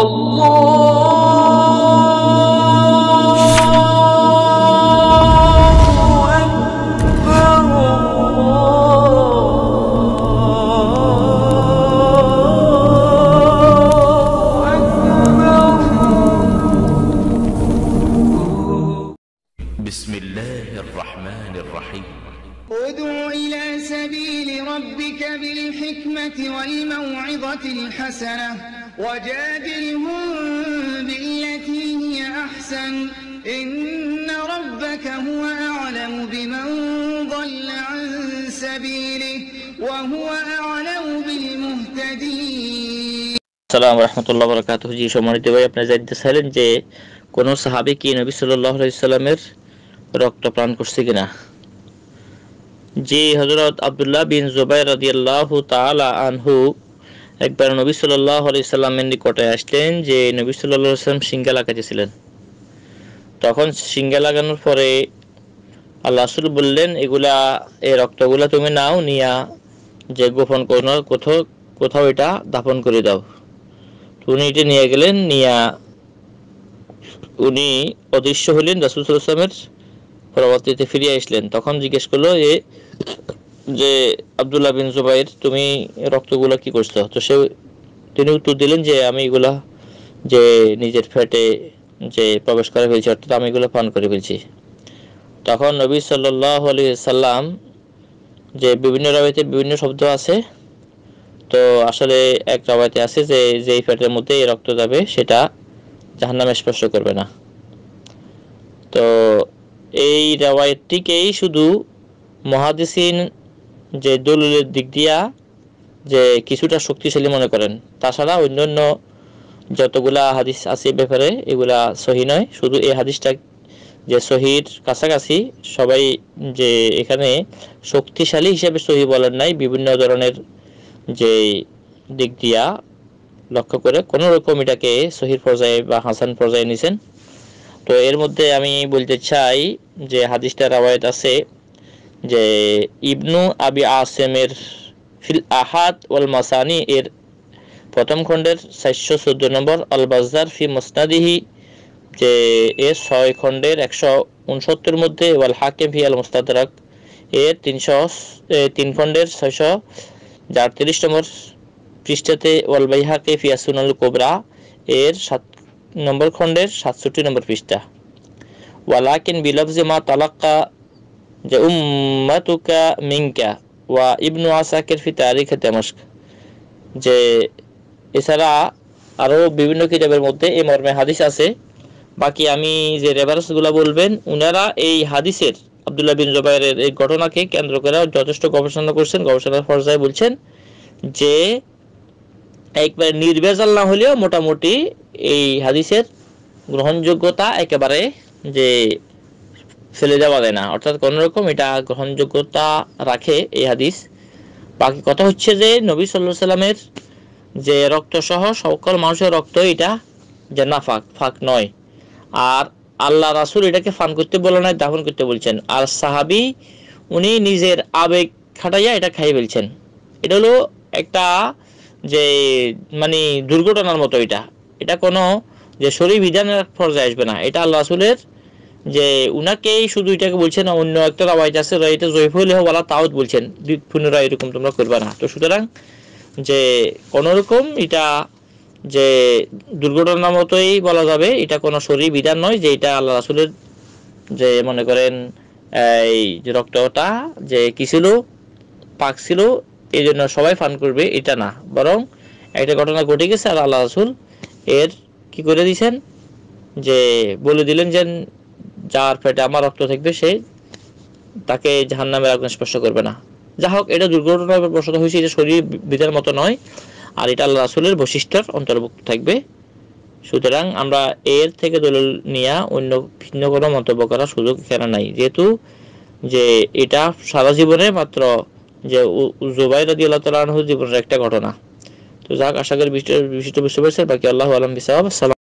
بسم الله الرحمن الرحيم ادع إلى سبيل ربك بالحكمة والموعظة الحسنة وجادلهم بالتي هي أحسن إن ربك هو أعلم بمن ضل عن سبيله وهو أعلم بالمهتدين السلام ورحمة الله وبركاته জি সম্মানিত ভাই আপনি জানতে চাইলেন যে কোন সাহাবী কি নবী সাল্লাল্লাহু আলাইহি সাল্লামের রক্ত পান করছে কিনা জি হযরত আব্দুল্লাহ বিন জুবাইর রাদিয়াল্লাহু তাআলা আনহু একবার নবী সাল্লাহ আলাইসাল্লামের নিকটে আসলেন যে নবী সাল্লাহ সাল্লাম সিঙ্গা লাগাতেছিলেন তখন সিঙ্গা লাগানোর পরে আল্লাহ বললেন এগুলা এই রক্তগুলা তুমি নাও নিয়া যে গোপন কোনো কোথাও কোথাও এটা দাপন করে দাও উনি এটা নিয়ে গেলেন নিয়া উনি অদৃশ্য হলেন রাসুল সাল্লামের পরবর্তীতে ফিরিয়ে আসলেন তখন জিজ্ঞেস করলো এ যে আবদুল্লাহ বিন জুবাইর তুমি রক্তগুলা কি করছো তো সে তিনি উত্তর দিলেন যে আমি এগুলা যে নিজের ফ্যাটে যে প্রবেশ করে ফেলছি অর্থাৎ আমি এগুলো পান করে ফেলছি তখন নবী সাল্লাহ আলি সাল্লাম যে বিভিন্ন রাবাইতে বিভিন্ন শব্দ আছে তো আসলে এক রাবাইতে আছে যে যেই ফ্যাটের মধ্যে এই রক্ত যাবে সেটা জাহান্নামে স্পর্শ করবে না তো এই রেওয়ায়তটিকেই শুধু মহাদিসিন যে দলিলের দিক দিয়া যে কিছুটা শক্তিশালী মনে করেন তাছাড়া অন্যান্য যতগুলা হাদিস আছে ব্যাপারে এগুলা সহি নয় শুধু এই হাদিসটা যে সহির কাছাকাছি সবাই যে এখানে শক্তিশালী হিসেবে সহি বলেন নাই বিভিন্ন ধরনের যে দিক দিয়া লক্ষ্য করে কোনো রকম এটাকে সহির পর্যায়ে বা হাসান পর্যায়ে নিছেন তো এর মধ্যে আমি বলতে চাই যে হাদিসটা রাওয়ায়ত আছে যে ইবনু আবি আসেমের ফিল আহাদ ওয়াল মাসানি এর প্রথম খণ্ডের চারশো চোদ্দ নম্বর আল বাজদার ফি মোস্তাদিহি যে এর ছয় খণ্ডের একশো উনসত্তর মধ্যে ওয়াল হাকিম ফি আল মুস্তাদারাক এর তিনশো তিন খণ্ডের ছয়শো আটত্রিশ নম্বর পৃষ্ঠাতে ওয়াল হাকে ফি আসুনাল কোবরা এর সাত নম্বর খণ্ডের সাতষট্টি নম্বর পৃষ্ঠা ওয়ালাকিন বিলফজে মা তালাক্কা যে উম্মাতুকা মিংকা ওয়া ইবনু আসাকের ফি তারিখে তেমস্ক যে এছাড়া আরও বিভিন্ন কিতাবের মধ্যে এই মর্মে হাদিস আছে বাকি আমি যে রেফারেন্সগুলো বলবেন ওনারা এই হাদিসের আবদুল্লাহ বিন জুবাইরের এই ঘটনাকে কেন্দ্র করে যথেষ্ট গবেষণা করছেন গবেষণার পর্যায়ে বলছেন যে একবারে নির্ভেজাল না হলেও মোটামুটি এই হাদিসের গ্রহণযোগ্যতা একেবারে যে ফেলে দেওয়া যায় না অর্থাৎ কোনো রকম এটা গ্রহণযোগ্যতা রাখে এই হাদিস বাকি কথা হচ্ছে যে নবী সাল্লাহ সাল্লামের যে রক্তসহ সকল মানুষের রক্ত এটা যে না ফাঁক ফাঁক নয় আর আল্লাহ রাসুল এটাকে ফান করতে বলে না দাফন করতে বলছেন আর সাহাবি উনি নিজের আবেগ খাটাইয়া এটা খাইয়ে ফেলছেন এটা হলো একটা যে মানে দুর্ঘটনার মতো এটা এটা কোনো যে শরীর বিধানের পর্যায়ে আসবে না এটা আল্লাহ রাসুলের যে উনাকেই শুধু এটাকে বলছেন অন্য একটা রাওয়ায়ত আছে রাইতে জয়ফুল হওয়ালা তাও বলছেন পুনরায় এরকম তোমরা করবা না তো সুতরাং যে কোনোরকম এটা যে দুর্ঘটনার মতোই বলা যাবে এটা কোনো শরীর বিধান নয় যে এটা আল্লাহ রাসুলের যে মনে করেন এই যে রক্তটা যে কি ছিল পাক ছিল এই জন্য সবাই ফান করবে এটা না বরং একটা ঘটনা ঘটে গেছে আর আল্লাহ রাসুল এর কি করে দিয়েছেন যে বলে দিলেন যে যার পেটে আমার রক্ত থাকবে সে তাকে জাহান নামে আগুন স্পর্শ করবে না যা হোক এটা দুর্ঘটনা প্রশ্ন হয়েছে এটা শরীর বিধের মতো নয় আর এটা আল্লাহ রাসুলের বৈশিষ্ট্যের অন্তর্ভুক্ত থাকবে সুতরাং আমরা এর থেকে দলিল নিয়ে অন্য ভিন্ন কোনো মন্তব্য করার সুযোগ এখানে নাই যেহেতু যে এটা সারা জীবনে মাত্র যে জুবাই রাজি আল্লাহ তালাহ জীবনের একটা ঘটনা তো যাক আশা করি বিশিষ্ট বিশ্ব পারছেন বাকি আল্লাহ আলম বিসাব